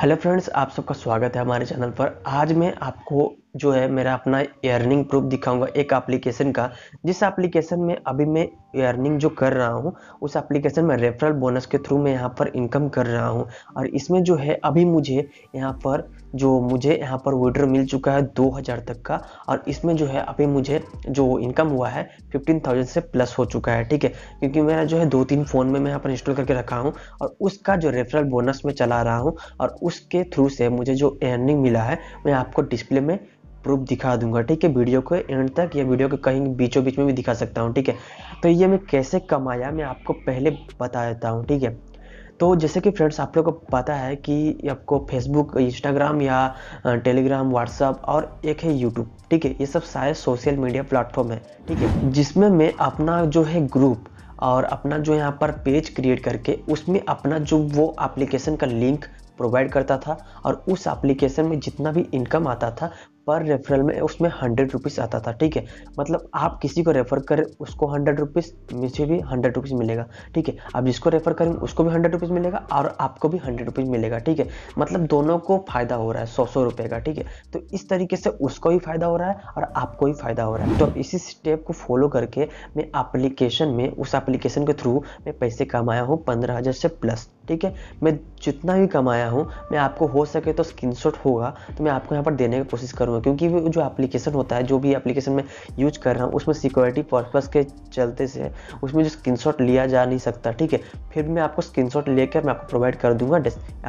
hello friends आप सबका स्वागत है हमारे चैनल पर आज मैं आपको जो है मेरा अपना अर्निंग प्रूफ दिखाऊंगा एक एप्लीकेशन का जिस एप्लीकेशन में अभी मैं अर्निंग जो कर रहा हूँ उस एप्लीकेशन में रेफरल बोनस के थ्रू मैं यहाँ पर इनकम कर रहा हूँ और इसमें जो है अभी मुझे यहाँ पर जो मुझे यहाँ पर विड्रो मिल चुका है दो हज़ार तक का और इसमें जो है अभी मुझे जो इनकम हुआ है फिफ्टीन थाउजेंड से प्लस हो चुका है ठीक है क्योंकि मेरा जो है दो तीन फ़ोन में मैं यहाँ पर इंस्टॉल करके रखा हूँ और उसका जो रेफरल बोनस मैं चला रहा हूँ और उसके थ्रू से मुझे जो अर्निंग मिला है मैं आपको डिस्प्ले में प्रूफ दिखा दूंगा ठीक है वीडियो को एंड तक या वीडियो के कहीं बीचों बीच में भी दिखा सकता हूँ ठीक है तो ये मैं कैसे कमाया मैं आपको पहले बता देता हूँ ठीक है तो जैसे कि फ्रेंड्स आप लोग को पता है कि आपको फेसबुक इंस्टाग्राम या टेलीग्राम व्हाट्सअप और एक है यूट्यूब ठीक है ये सब सारे सोशल मीडिया प्लेटफॉर्म है ठीक है जिसमें मैं अपना जो है ग्रुप और अपना जो यहाँ पर पेज क्रिएट करके उसमें अपना जो वो एप्लीकेशन का लिंक प्रोवाइड करता था और उस एप्लीकेशन में जितना भी इनकम आता था पर रेफरल में उसमें हंड्रेड रुपीज़ आता था ठीक है मतलब आप किसी को रेफ़र करें उसको हंड्रेड रुपीज़ मुझे भी हंड्रेड रुपीज़ मिलेगा ठीक है आप जिसको रेफ़र करें उसको भी हंड्रेड रुपीज़ मिलेगा और आपको भी हंड्रेड रुपीज़ मिलेगा ठीक है मतलब दोनों को फ़ायदा हो रहा है सौ सौ रुपये का ठीक है तो इस तरीके से उसको भी फ़ायदा हो रहा है और आपको भी फ़ायदा हो रहा है तो इसी स्टेप को फॉलो करके मैं एप्लीकेशन में उस एप्लीकेशन के थ्रू मैं पैसे कमाया हूँ पंद्रह हज़ार से प्लस ठीक है मैं जितना भी कमाया हूँ मैं आपको हो सके तो स्क्रीनशॉट होगा तो मैं आपको यहाँ पर देने की कोशिश करूँगा हूँ क्योंकि जो एप्लीकेशन होता है जो भी एप्लीकेशन में यूज कर रहा हूँ उसमें सिक्योरिटी पर्पस के चलते से उसमें जो स्क्रीन लिया जा नहीं सकता ठीक है फिर मैं आपको स्क्रीन लेकर मैं आपको प्रोवाइड कर दूंगा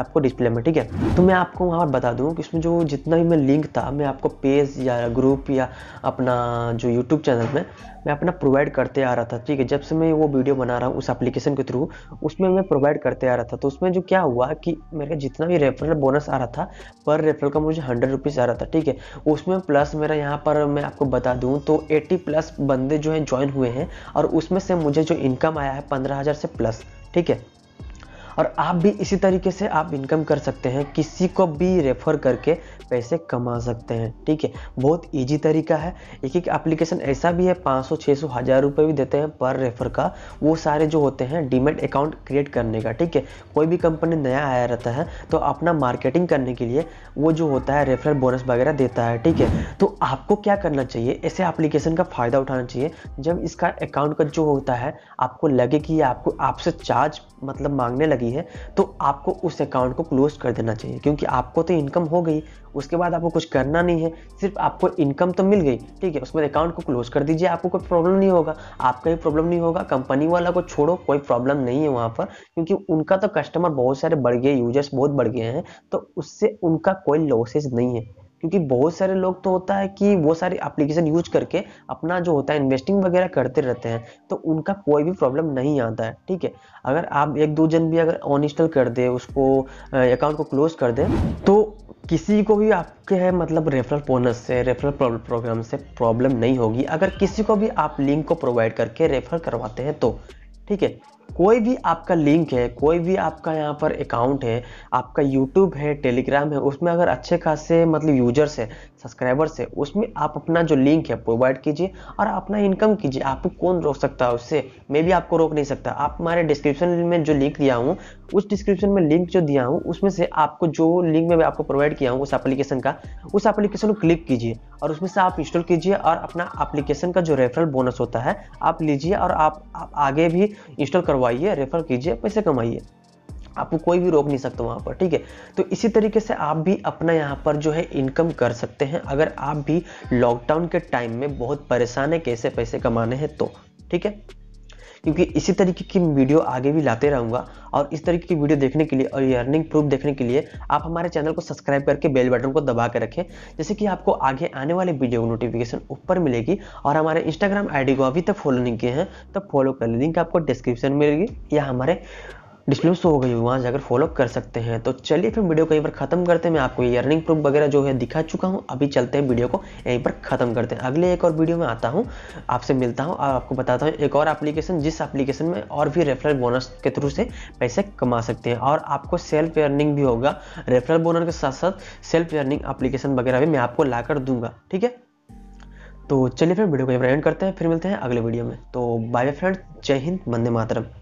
आपको डिस्प्ले में ठीक है तो मैं आपको वहाँ पर बता दूँ कि उसमें जो जितना भी मैं लिंक था मैं आपको पेज या ग्रुप या अपना जो यूट्यूब चैनल में मैं अपना प्रोवाइड करते आ रहा था ठीक है जब से मैं वो वीडियो बना रहा हूँ उस एप्लीकेशन के थ्रू उसमें मैं प्रोवाइड करते आ रहा था तो उसमें जो क्या हुआ कि मेरे जितना भी रेफरल बोनस आ रहा था पर रेफरल का मुझे हंड्रेड रुपीज़ आ रहा था ठीक है उसमें प्लस मेरा यहाँ पर मैं आपको बता दूँ तो 80 प्लस बंदे जो हैं ज्वाइन हुए हैं और उसमें से मुझे जो इनकम आया है पंद्रह हज़ार से प्लस ठीक है और आप भी इसी तरीके से आप इनकम कर सकते हैं किसी को भी रेफर करके पैसे कमा सकते हैं ठीक है बहुत ईजी तरीका है एक एक एप्लीकेशन ऐसा भी है पाँच सौ छः सौ हज़ार रुपये भी देते हैं पर रेफर का वो सारे जो होते हैं डीमेट अकाउंट क्रिएट करने का ठीक है कोई भी कंपनी नया आया रहता है तो अपना मार्केटिंग करने के लिए वो जो होता है रेफरल बोनस वगैरह देता है ठीक है तो आपको क्या करना चाहिए ऐसे एप्लीकेशन का फ़ायदा उठाना चाहिए जब इसका अकाउंट का जो होता है आपको लगे कि आपको आपसे चार्ज मतलब मांगने लगे लगी है तो आपको उस अकाउंट को क्लोज कर देना चाहिए क्योंकि आपको तो इनकम हो गई उसके बाद आपको कुछ करना नहीं है सिर्फ आपको इनकम तो मिल गई ठीक है उसके बाद अकाउंट को क्लोज कर दीजिए आपको कोई प्रॉब्लम नहीं होगा आपका ही प्रॉब्लम नहीं होगा कंपनी वाला को छोड़ो कोई प्रॉब्लम नहीं है वहाँ पर क्योंकि उनका तो कस्टमर बहुत सारे बढ़ गए यूजर्स बहुत बढ़ गए हैं तो उससे उनका कोई लॉसेज नहीं है क्योंकि बहुत सारे लोग तो होता है कि वो सारे एप्लीकेशन यूज करके अपना जो होता है इन्वेस्टिंग वगैरह करते रहते हैं तो उनका कोई भी प्रॉब्लम नहीं आता है ठीक है अगर आप एक दो जन भी अगर इंस्टॉल कर दे उसको अकाउंट को क्लोज कर दे तो किसी को भी आपके है मतलब रेफरल बोनस से रेफरल प्रोग्राम से प्रॉब्लम नहीं होगी अगर किसी को भी आप लिंक को प्रोवाइड करके रेफर करवाते हैं तो ठीक है कोई भी आपका लिंक है कोई भी आपका यहाँ पर अकाउंट है आपका यूट्यूब है टेलीग्राम है उसमें अगर अच्छे खासे मतलब यूजर्स है सब्सक्राइबर्स है उसमें आप अपना जो लिंक है प्रोवाइड कीजिए और अपना इनकम कीजिए आपको कौन रोक सकता है उससे मैं भी आपको रोक नहीं सकता आप हमारे डिस्क्रिप्शन में जो लिंक दिया हूँ उस डिस्क्रिप्शन में लिंक जो दिया हूँ उसमें से आपको जो लिंक में मैं आपको प्रोवाइड किया हूँ उस एप्लीकेशन का उस एप्लीकेशन को क्लिक कीजिए और उसमें से आप इंस्टॉल कीजिए और अपना एप्लीकेशन का जो रेफरल बोनस होता है आप लीजिए और आप, आप आगे भी इंस्टॉल करवा करवाइए रेफर कीजिए पैसे कमाइए आपको कोई भी रोक नहीं सकता वहाँ पर ठीक है तो इसी तरीके से आप भी अपना यहाँ पर जो है इनकम कर सकते हैं अगर आप भी लॉकडाउन के टाइम में बहुत परेशान है कैसे पैसे कमाने हैं तो ठीक है क्योंकि इसी तरीके की वीडियो आगे भी लाते रहूँगा और इस तरीके की वीडियो देखने के लिए और अर्निंग प्रूफ देखने के लिए आप हमारे चैनल को सब्सक्राइब करके बेल बटन को दबा के रखें जैसे कि आपको आगे आने वाले वीडियो नोटिफिकेशन ऊपर मिलेगी और हमारे इंस्टाग्राम आईडी को अभी तक फॉलो नहीं किए हैं तो फॉलो कर लें लिंक आपको डिस्क्रिप्शन में मिलेगी या हमारे डिस्प्ले शो हो गई हुई वहाँ जाकर फॉलोअप कर सकते हैं तो चलिए फिर वीडियो को यहीं पर खत्म करते हैं मैं आपको ये अर्निंग प्रूफ वगैरह जो है दिखा चुका हूँ अभी चलते हैं वीडियो को यहीं पर खत्म करते हैं अगले एक और वीडियो में आता हूँ आपसे मिलता हूँ और आपको बताता हूँ एक और एप्लीकेशन जिस एप्लीकेशन में और भी रेफरल बोनस के थ्रू से पैसे कमा सकते हैं और आपको सेल्फ अर्निंग भी होगा रेफरल बोनस के साथ साथ सेल्फ अर्निंग एप्लीकेशन वगैरह भी मैं आपको ला कर दूंगा ठीक है तो चलिए फिर वीडियो को एंड करते हैं फिर मिलते हैं अगले वीडियो में तो बाय बाय फ्रेंड जय हिंद वंदे मातरम